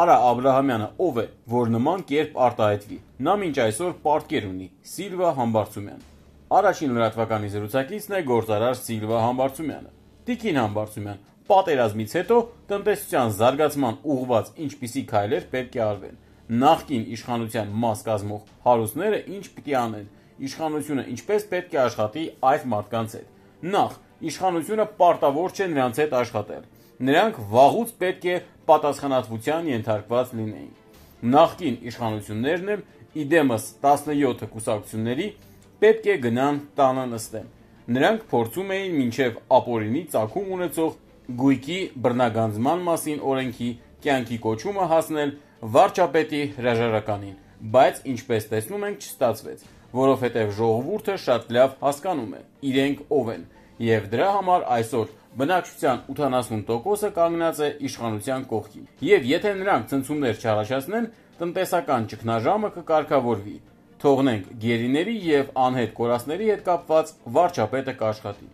Արա Աբ รา համյանը ով է, որ նման կերպ արտահայտվի։ Նա մինչ այսօր պարտքեր ունի։ Սիլվա Համբարձումյան։ Առաջին լրատվականի զրուցակիցն է գործարար Սիլվա Համբարձումյանը։ Տիկին Համբարձումյան պատերազմից հետո տնտեսության զարգացման ուղված ինչպիսի քայլեր պետք է արվեն։ Նախկին իշխանության մաս կազմող հարուստները ինչ պիտի անեն։ Իշխանությունը ինչպես պետք է աշխատի այդ մարդկանց հետ։ Նախ իշխանությունը պարտավոր չէ նրանց հետ աշխատել։ Նրանք վաղուց պետք է պատասխանատվության ենթարկված լինեին։ Նախկին իշխանություններն էլ իդեմս 17 կուսակցությունների պետք է գնան տանը նստեն։ Նրանք փորձում էին մինչև ապօրինի ցակում ունեցող գույքի բռնագանձման մասին օրենքի կյանքի կոչումը հասնել վարչապետի հրաժարականին, բայց ինչպես տեսնում ենք չստացվեց, որովհետև ժողովուրդը շատ լավ հասկանում է իրենք ով են եւ դրա համար այսօր բնակչության 80%-ը կանգնած է իշխանության կողքին։ Եվ եթե նրանք ցնցումներ չառաջացնեն, տնտեսական ճգնաժամը կկարգավորվի։ Թողնենք գերիների եւ անհետ կորածների հետ կապված վարչապետը կաշխատի։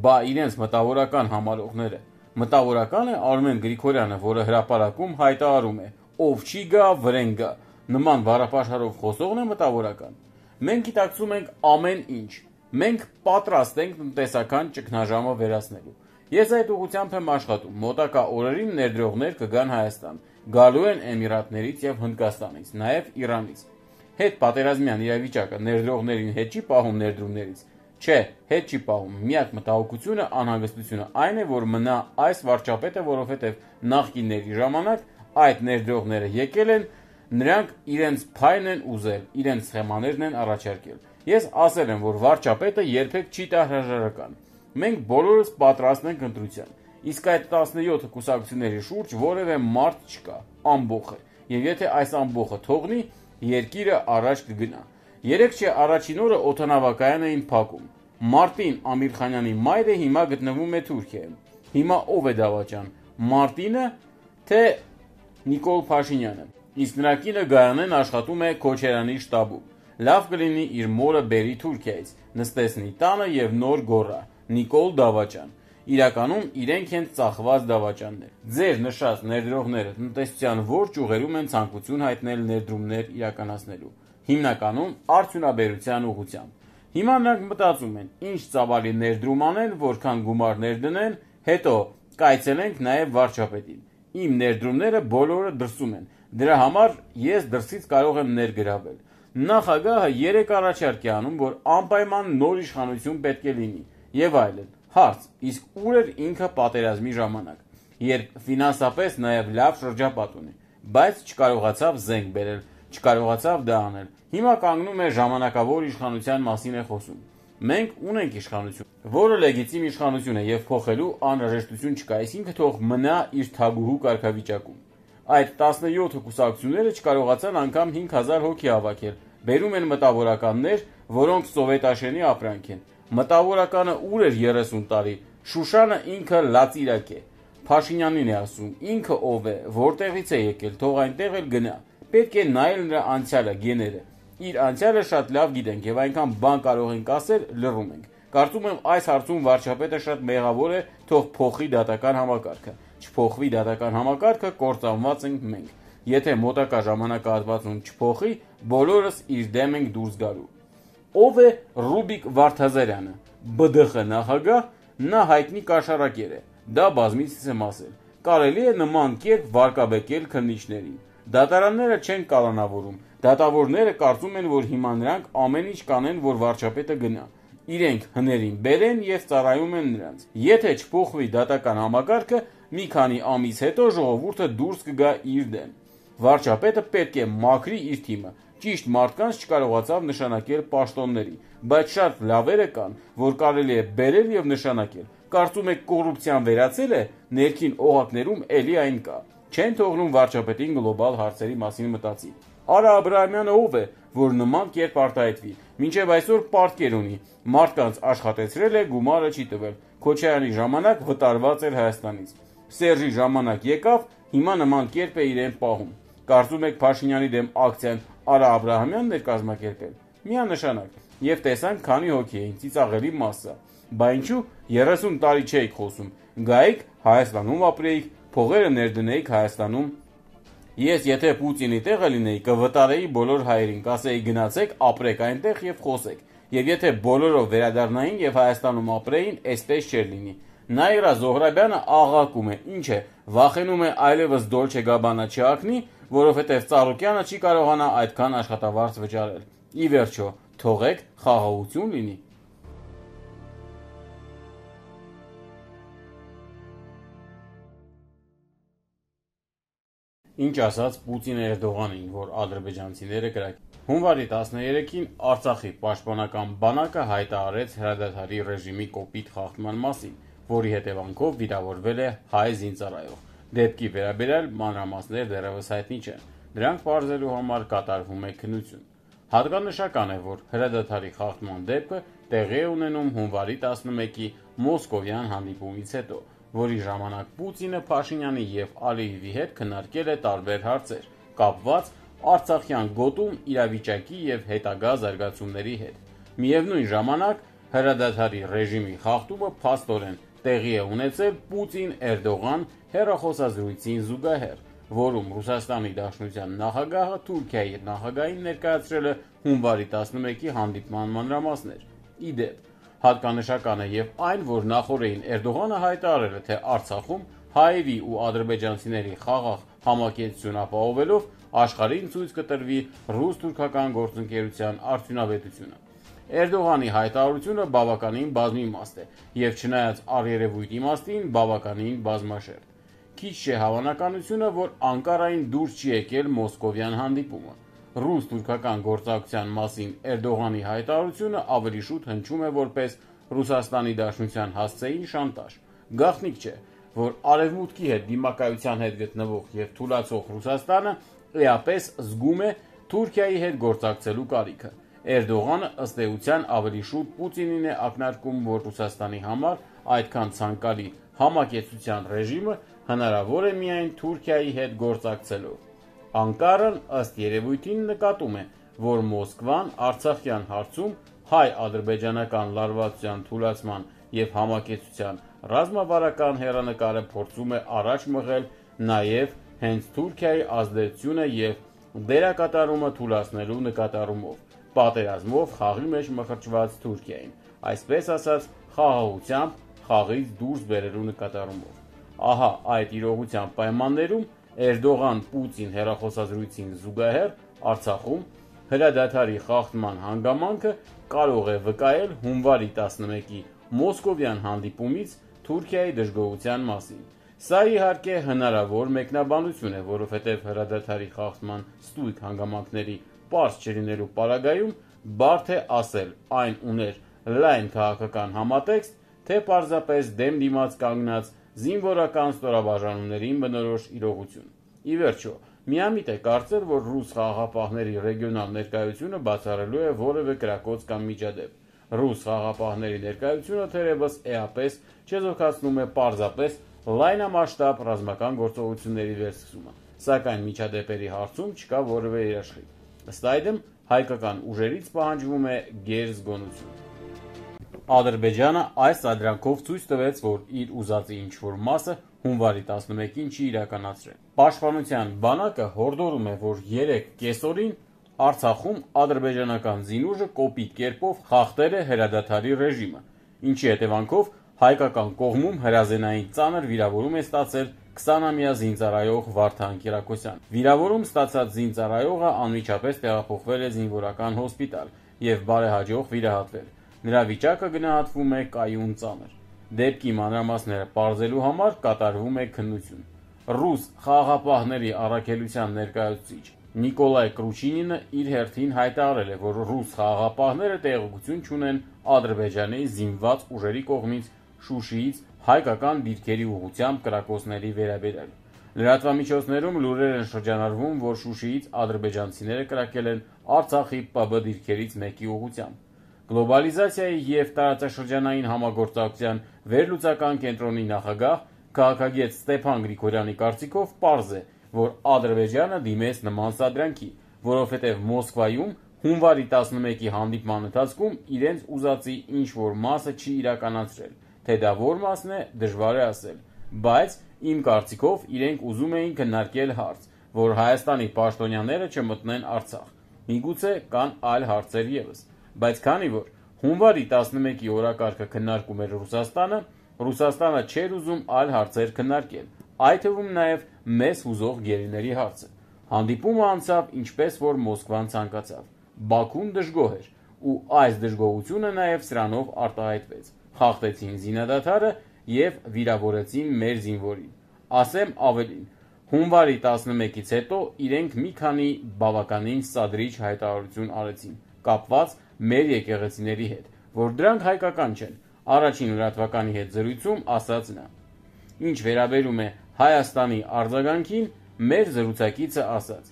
Բա իրենց մտավորական համարողները։ Մտավորական է Արմեն Գրիգորյանը, որը հրաապարակում հայտարարում է. «Ով չի գա, վրեն գա»։ Նման վարապաշարով խոսողն է մտավորական։ Մենք գիտակցում ենք ամեն ինչ, մենք պատրաստ ենք տնտեսական ճգնաժամը վերացնելու։ Ես այդ ուղությամբ եմ աշխատում։ Մոտակա օրերին ներդրողներ կգան Հայաստան։ Գալու են Էմիրատներից եւ Հնդկաստանից, նաեւ Իրանից։ Հետ պատերազմյան իրավիճակը ներդրողներին հետ չի պահում ներդրումներից։ Չէ, հետ չի պահում։ Միակ մտահոգությունը անհանգստությունը այն է, որ մնա այս վարչապետը, որովհետեւ նախկինների ժամանակ այդ ներդրողները եկել են, նրանք իրենց փայն են ուզել, իրենց սխեմաներն են առաջարկել Ես ասել եմ, որ վարչապետը երբեք չի տա հրաժարական։ Մենք բոլորս պատրաստ ենք ընտրության։ Իսկ այդ 17 կուսակցությունների շուրջ որևէ մարդ չկա, ամբողջ է։ Եվ եթե այս ամբողջը թողնի, երկիրը առաջ կգնա։ Երեք չէ առաջին օրը օթանավակայան էին փակում։ Մարտին Ամիրխանյանի մայրը հիմա գտնվում է Թուրքիայում։ Հիմա ով է դավաճան, Մարտինը թե Նիկոլ Փաշինյանը։ Իսկ նրա կինը Գայանեն աշխատում է Քոչերյանի շտաբում։ Լավ կլինի իր մորը բերի Թուրքիայից, նստեսնի տանը եւ նոր գորա։ Նիկոլ Դավաճան։ Իրականում իրենք են ծախված դավաճաններ։ Ձեր նշած ներդրողները տնտեսության ո՞ր ճյուղերում են ցանկություն հայտնել ներդրումներ իրականացնելու։ Հիմնականում արդյունաբերության ուղղությամբ։ Հիմա նրանք մտածում են, ինչ ծավալի ներդրում անել, որքան գումար ներդնել, հետո կայցելենք նաև վարչապետին։ Իմ ներդրումները բոլորը դրսում են։ Դրա համար ես դրսից կարող եմ ներգրավել նախագահը երեք առաջարկ է անում, որ անպայման նոր իշխանություն պետք է լինի եւ այլն։ Հարց. իսկ ուր էր ինքը պատերազմի ժամանակ, երբ ֆինանսապես նաեւ լավ շրջապատ ունի, բայց չկարողացավ զենք բերել, չկարողացավ դա անել։ Հիմա կանգնում է ժամանակավոր իշխանության մասին է խոսում։ Մենք ունենք իշխանություն, որը լեգիտիմ իշխանություն է եւ փոխելու անհրաժեշտություն չկա, այսինքն թող մնա իր թագուհու կարգավիճակում։ Այդ 17 հոգուսակցությունները չկարողացան անգամ 5000 հոգի հավաքել։ Բերում են մտավորականներ, որոնք սովետաշենի ապրանք են։ Մտավորականը ուր էր 30 տարի։ Շուշանը ինքը լացիրակ է։ Փաշինյանին է ասում, ինքը ով է, որտեղից է եկել, թող այնտեղ էլ գնա։ Պետք է նայել նրա անցյալը, գեները։ Իր անցյալը շատ լավ գիտենք եւ այնքան բան կարող ենք ասել, լռում ենք։ Կարծում եմ այս հարցում վարչապետը շատ մեղավոր է, թող փոխի դատական համակարգը չփոխվի դատական համակարգը, կործանված ենք մենք։ Եթե մոտակա ժամանակահատվածում չփոխի, բոլորս իր դեմ ենք դուրս գալու։ Ով է Ռուբիկ Վարդազարյանը, ԲԴԽ նախագահ, նա հայտնի կաշառակեր է։ Դա բազմիցս եմ ասել։ Կարելի է նման կերպ վարկաբեկել քննիչներին։ Դատարանները չեն կալանավորում։ Դատավորները կարծում են, որ հիմա նրանք ամեն ինչ կանեն, որ վարչապետը գնա իրենք հներին բերեն եւ ծառայում են նրանց։ Եթե չփոխվի դատական համակարգը, մի քանի ամիս հետո ժողովուրդը դուրս կգա իր դեմ։ Վարչապետը պետք է մաքրի իր թիմը։ Ճիշտ մարդկանց չկարողացավ նշանակել պաշտոնների, բայց շատ լավերը կան, որ կարելի է բերել եւ նշանակել։ Կարծում եք կոռուպցիան վերացել է, ներքին օղակներում ելի այն կա։ Չեն թողնում վարչապետին գլոբալ հարցերի մասին մտածի։ Արա Աբրահամյանը ով է, որ նման կերպ արտահայտվի։ Մինչև այսօր պարտքեր ունի։ Մարդկանց աշխատեցրել է, գումարը չի տվել։ Քոչարյանի ժամանակ վտարված էր Հայաստանից։ Սերժի ժամանակ եկավ, հիմա նման կերպ է իրեն պահում։ Կարծում եք Փաշինյանի դեմ ակցիան Արա Աբ รา համյանն էր կազմակերպել։ Միանշանակ։ Եվ տեսանք քանի հոգի էին ծիծաղելի մասը։ Բա ինչու 30 տարի չէիք խոսում։ Գայիք Հայաստանում ապրեիք, փողերը ներդնեիք Հայաստանում Ես եթե Պուտինի տեղը լինեի, կվտարեի բոլոր հայերին, կասեի գնացեք, ապրեք այնտեղ եւ խոսեք։ Եվ եթե բոլորով վերադառնային եւ Հայաստանում ապրեին, այսպես չէր լինի։ Նաիրա Զոհրաբյանը աղակում է, ինչ է, վախենում է այլևս Դոլչե Գաբանա չակնի, որովհետև Ծառուկյանը չի կարողանա այդքան աշխատավարձ վճարել։ Ի վերջո, թողեք խաղաղություն լինի։ Ինչ ասաց Պուտին Էրդողանին, որ ադրբեջանցիները կրակ։ Հունվարի 13-ին Արցախի պաշտպանական բանակը հայտարարեց հրադադարի ռեժիմի կոպիտ խախտման մասին որի հետևանքով վիրավորվել է հայ զինծառայող։ Դեպքի վերաբերյալ մանրամասներ դեռևս հայտնի չեն։ Դրանք բարձելու համար կատարվում է քննություն։ Հատկանշական է, որ հրադադարի խախտման դեպքը տեղի է ունենում հունվարի 11-ի Մոսկովյան հանդիպումից հետո, որի ժամանակ Պուտինը Փաշինյանի եւ Ալիևի հետ քննարկել է տարբեր հարցեր, կապված Արցախյան գոտում իրավիճակի եւ հետագա զարգացումների հետ։ Միևնույն ժամանակ հրադադարի ռեժիմի խախտումը փաստորեն տեղի է ունեցել Պուտին-Էրդողան հերախոսազրույցին զուգահեռ, որում Ռուսաստանի Դաշնության նախագահը Թուրքիայի նախագահին ներկայացրել է հունվարի 11-ի հանդիպման մանրամասներ։ Իդեպ, հատկանշական է եւ այն, որ նախորդին Էրդողանը հայտարարել է, թե Արցախում հայերի ու ադրբեջանցիների խաղաղ համակեցություն ապահովելով աշխարհին ցույց կտրվի ռուս-թուրքական գործընկերության արդյունավետությունը։ Էրդողանի հայտարարությունը բավականին բազմիմաստ է եւ չնայած արերևույթ իմաստին բավականին բազմաշերտ։ Քիչ չէ հավանականությունը, որ Անկարային դուրս չի եկել մոսկովյան հանդիպումը։ Ռուս-թուրքական գործակցության մասին Էրդողանի հայտարարությունը ավելի շուտ հնչում է որպես Ռուսաստանի Դաշնության հասցեին շանտաժ։ Գաղտնիք չէ, որ արևմուտքի հետ դիմակայության հետ գտնվող եւ թուլացող Ռուսաստանը էապես զգում է Թուրքիայի հետ գործակցելու կարիքը։ Էրդողանը ըստ էության ավելի շուտ Պուտինին է ակնարկում, որ Ռուսաստանի համար այդքան ցանկալի համակեցության ռեժիմը հնարավոր է միայն Թուրքիայի հետ գործակցելով։ Անկարան ըստ երևույթին նկատում է, որ Մոսկվան Արցախյան հարցում հայ-ադրբեջանական լարվածության թուլացման եւ համակեցության ռազմավարական հերանեկարը փորձում է առաջ մղել նաեւ հենց Թուրքիայի ազդեցությունը եւ դերակատարումը թուլացնելու նկատառումով պատերազմով խաղի մեջ մխրճված Թուրքիային, այսպես ասած, խաղաղությամբ խաղից դուրս բերելու նկատառումով։ Ահա այդ իրողության պայմաններում Էրդողան Պուտին հերախոսազրույցին զուգահեռ Արցախում հրադադարի խախտման հանգամանքը կարող է վկայել հունվարի 11-ի Մոսկովյան հանդիպումից Թուրքիայի դժգոհության մասին։ Սա իհարկե հնարավոր մեկնաբանություն է, որովհետև հրադադարի խախտման ստույգ հանգամանքների պարզ չլինելու պարագայում բարդ է ասել այն ուներ լայն քաղաքական համատեքստ, թե պարզապես դեմ դիմաց կանգնած զինվորական ստորաբաժանումներին բնորոշ իրողություն։ Ի վերջո, միամիտ է կարծել, որ ռուս խաղապահների ռեգիոնալ ներկայությունը բացառելու է որևէ կրակոց կամ միջադեպ։ Ռուս խաղապահների ներկայությունը թերևս էապես չեզոքացնում է պարզապես լայնամասշտաբ ռազմական գործողությունների վերսկսումը, սակայն միջադեպերի հարցում չկա որևէ երաշխիք։ Ըստ այդմ հայկական ուժերից պահանջվում է գերզգոնություն։ Ադրբեջանը այս ադրանքով ցույց տվեց, որ իր ուզածի ինչ-որ մասը հունվարի 11-ին չի իրականացրել։ Պաշտպանության բանակը հորդորում է, որ 3 կեսօրին Արցախում ադրբեջանական զինուժը կոպիտ կերպով խախտել է հրադադարի ռեժիմը, ինչի հետևանքով հայկական կողմում հրազենային ծանր վիրավորում է ստացել 20-ամյա զինծառայող Վարդան Կիրակոսյան։ Վիրավորում ստացած զինծառայողը անմիջապես տեղափոխվել է զինվորական հոսպիտալ եւ բարեհաջող վիրահատվել։ Նրա վիճակը գնահատվում է կայուն ծանր։ Դեպքի մանրամասները բարձելու համար կատարվում է քննություն։ Ռուս խաղապահների առաքելության ներկայացուցիչ Նիկոլայ Կրուչինինը իր հերթին հայտարարել է, որ ռուս խաղապահները տեղեկություն ունեն Ադրբեջանի զինված ուժերի կողմից Շուշիից հայկական դիրքերի ուղությամբ կրակոցների վերաբերյալ։ Լրատվամիջոցներում լուրեր են շրջանառվում, որ Շուշիից ադրբեջանցիները կրակել են Արցախի ՊԲ դիրքերից մեկի ուղությամբ։ Գլոբալիզացիայի եւ տարածաշրջանային համագործակցության վերլուծական կենտրոնի նախագահ քաղաքագետ Ստեփան Գրիգորյանի կարծիքով պարզ է, որ Ադրբեջանը դիմեց նման սադրանքի, որովհետեւ Մոսկվայում հունվարի 11-ի հանդիպման ընթացքում իրենց ուզածի ինչ որ մասը չի իրականացրել թե դա որ մասն է, դժվար է ասել, բայց իմ կարծիքով իրենք ուզում էին քննարկել հարց, որ Հայաստանի պաշտոնյաները չմտնեն Արցախ։ Միգուցե կան այլ հարցեր եւս, բայց քանի որ հունվարի 11-ի օրակարգը քննարկում էր Ռուսաստանը, Ռուսաստանը չէր ուզում այլ հարցեր քննարկել։ Այդ թվում նաեւ մեզ հուզող գերիների հարցը։ Հանդիպումը անցավ ինչպես որ Մոսկվան ցանկացավ։ Բաքուն դժգոհ էր ու այս դժգոհությունը նաեւ սրանով արտահայտվեց խախտեցին զինադատարը եւ վիրավորեցին մեր զինվորին։ Ասեմ ավելին, հունվարի 11-ից հետո իրենք մի քանի բավականին սադրիչ հայտարարություն արեցին կապված մեր եկեղեցիների հետ, որ դրանք հայկական չեն։ Առաջին լրատվականի հետ զրույցում ասաց նա. Ինչ վերաբերում է Հայաստանի արձագանքին, մեր զրուցակիցը ասաց.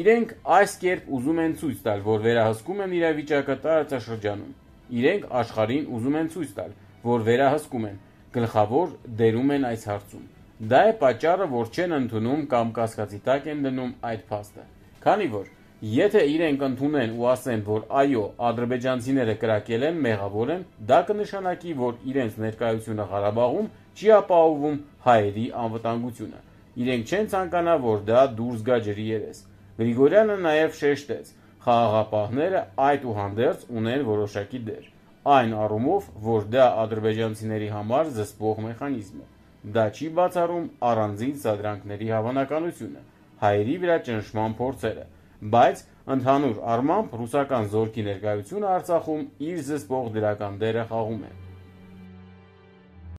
Իրենք այս կերպ ուզում են ցույց տալ, որ վերահսկում են իրավիճակը տարածաշրջանում։ Իրենք աշխարհին ուզում են ցույց տալ, որ վերահսկում են, գլխավոր դերում են այս հարցում։ Դա է պատճառը, որ չեն ընդունում կամ կասկածի տակ են դնում այդ փաստը։ Քանի որ եթե իրենք ընդունեն ու ասեն, որ այո, ադրբեջանցիները կրակել են, մեղավոր են, դա կնշանակի, որ իրենց ներկայությունը Ղարաբաղում չի ապահովում հայերի անվտանգությունը։ Իրենք չեն ցանկանա, որ դա դուրս գա ջրի երես։ Գրիգորյանը նաև շեշտեց. խաղաղապահները այդ ու հանդերձ ունեն որոշակի դեր այն առումով, որ դա ադրբեջանցիների համար զսպող մեխանիզմ է։ Դա չի բացառում առանձին սադրանքների հավանականությունը, հայերի վրա ճնշման փորձերը, բայց ընդհանուր առմամբ ռուսական զորքի ներկայությունը Արցախում իր զսպող դրական դերը խաղում է։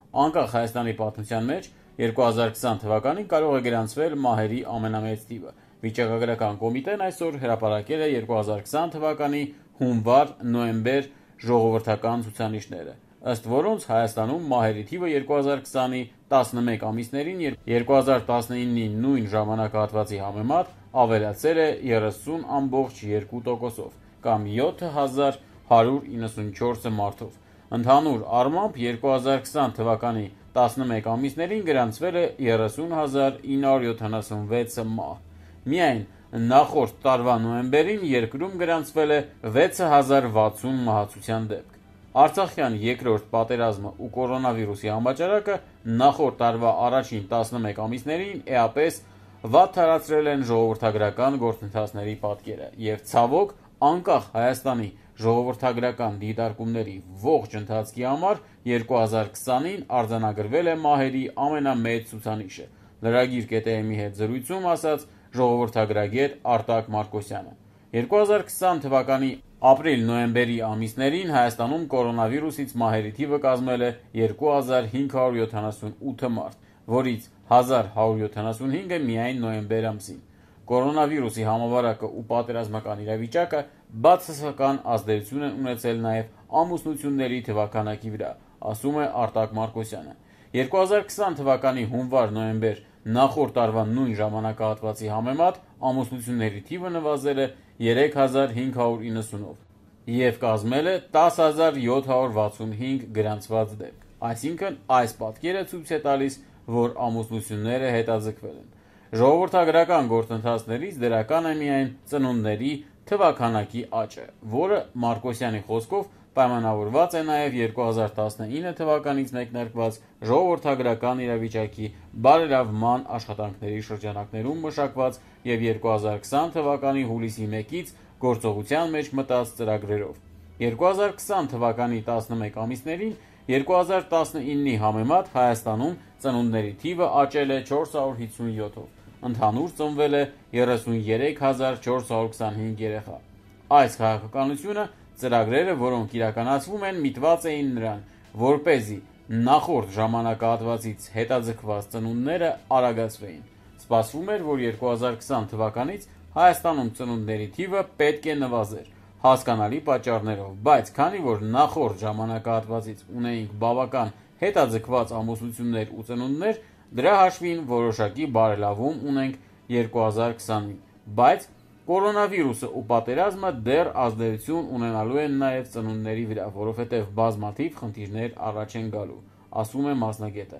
Անկախ Հայաստանի պատմության մեջ 2020 թվականին կարող է գրանցվել մահերի ամենամեծ տիպը։ Վիճակագրական կոմիտեն այսօր հրապարակել է 2020 թվականի հունվար-նոեմբեր ժողովրդական ցուցանիշները, ըստ որոնց Հայաստանում մահերի թիվը 2020-ի 11 ամիսներին 2019-ի նույն ժամանակահատվածի համեմատ ավելացել է 30.2%-ով կամ 7194 մարդով։ Ընդհանուր առմամբ 2020 թվականի 11 ամիսներին գրանցվել է 30976 մահ։ Միայն նախորդ տարվա նոեմբերին երկրում գրանցվել է 6060 մահացության դեպք։ Արցախյան երկրորդ պատերազմը ու կորոնավիրուսի համաճարակը նախորդ տարվա առաջին 11 ամիսներին էապես վատ տարածրել են ժողովրդագրական գործընթացների պատկերը եւ ցավոք անկախ Հայաստանի ժողովրդագրական դիտարկումների ողջ ընթացքի համար 2020-ին արձանագրվել է մահերի ամենամեծ ցուցանիշը։ Լրագիր կետեմի հետ զրույցում ասաց ժողովրդագրագետ Արտակ Մարկոսյանը։ 2020 թվականի ապրիլ-նոյեմբերի ամիսներին Հայաստանում կորոնավիրուսից մահերի թիվը կազմել է 2578 մարդ, որից 1175-ը միայն նոյեմբեր ամսին։ Կորոնավիրուսի համավարակը ու պատերազմական իրավիճակը բացասական ազդեցություն են ունեցել նաև ամուսնությունների թվականակի վրա, ասում է Արտակ Մարկոսյանը։ 2020 թվականի հունվար-նոյեմբեր Նախորդ տարվա նույն ժամանակահատվածի համեմատ ամուսնությունների թիվը նվազել է 3590-ով եւ կազմել է 10765 գրանցված դեպք։ Այսինքն այս պատկերը ցույց է տալիս, որ ամուսնությունները հետաձգվել են։ Ժողովրդագրական գործընթացներից դրական է միայն ծնունդների թվականակի աճը, որը Մարկոսյանի խոսքով պայմանավորված է նաև 2019 թվականից մեկնարկված ժողովրդագրական իրավիճակի բարելավման աշխատանքների շրջանակներում մշակված և 2020 թվականի հուլիսի 1-ից գործողության մեջ մտած ծրագրերով: 2020 թվականի 11 ամիսներին 2019-ի համեմատ Հայաստանում ծնունդների թիվը աճել է 457-ով, ընդհանուր ծնվել է 33 հազար 425 երեխա: Այս քաղաքականությունը Ծրագրերը, որոնք իրականացվում են, միտված էին նրան, որ เป զի նախորդ ժամանակահատվածից հետաձգված ծնունդները արագացվեին։ Սպասվում էր, որ 2020 թվականից Հայաստանում ծնունդների թիվը պետք է նվազեր հասկանալի պատճառներով, բայց քանի որ նախորդ ժամանակահատվածից ունեինք բավական հետաձգված ամուսնություններ ու ծնունդներ, դրա հաշվին որոշակի բարելավում ունենք 2020-ին, բայց Կորոնավիրուսը ու պատերազմը դեռ ազդեցություն ունենալու են նաև ծնունդների վրա, որովհետև բազմաթիվ խնդիրներ առաջ են գալու, ասում է մասնագետը։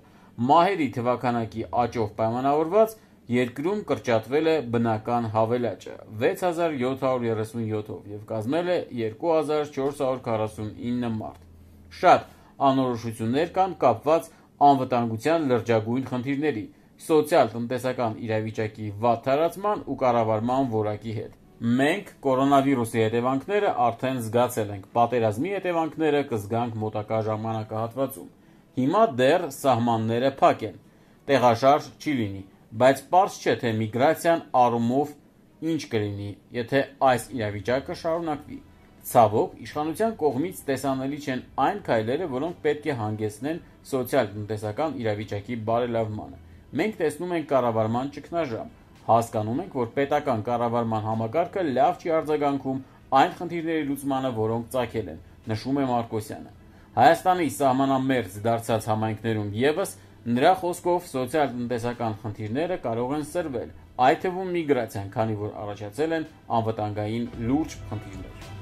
Մահերի թվականակի աճով պայմանավորված երկրում կրճատվել է բնական հավելաճը 6737-ով եւ կազմել է 2449 մարդ։ Շատ անորոշություններ կան կապված անվտանգության լրջագույն խնդիրների, սոցիալ-տնտեսական իրավիճակի վատթարացման ու կառավարման որակի հետ։ Մենք կորոնավիրուսի հետևանքները արդեն զգացել ենք, պատերազմի հետևանքները կզգանք մոտակա ժամանակահատվածում։ Հիմա դեռ սահմանները փակ են, տեղաշարժ չի լինի, բայց պարզ չէ, թե միգրացիան առումով ինչ կլինի, եթե այս իրավիճակը շարունակվի։ Ցավոք, իշխանության կողմից տեսանելի չեն այն քայլերը, որոնք պետք է հանգեցնեն սոցիալ-տնտեսական իրավիճակի բարելավմանը։ Մենք տեսնում ենք կառավարման ճգնաժամ, հասկանում ենք, որ պետական կառավարման համակարգը լավ չի արձագանքում այն խնդիրների լուծմանը, որոնք ծագել են, նշում է Մարկոսյանը։ Հայաստանի սահմանամերձ դարձած համայնքներում եւս նրա խոսքով սոցիալ-տնտեսական խնդիրները կարող են սրվել, այդ թվում միգրացիան, քանի որ առաջացել են անվտանգային լուրջ խնդիրներ։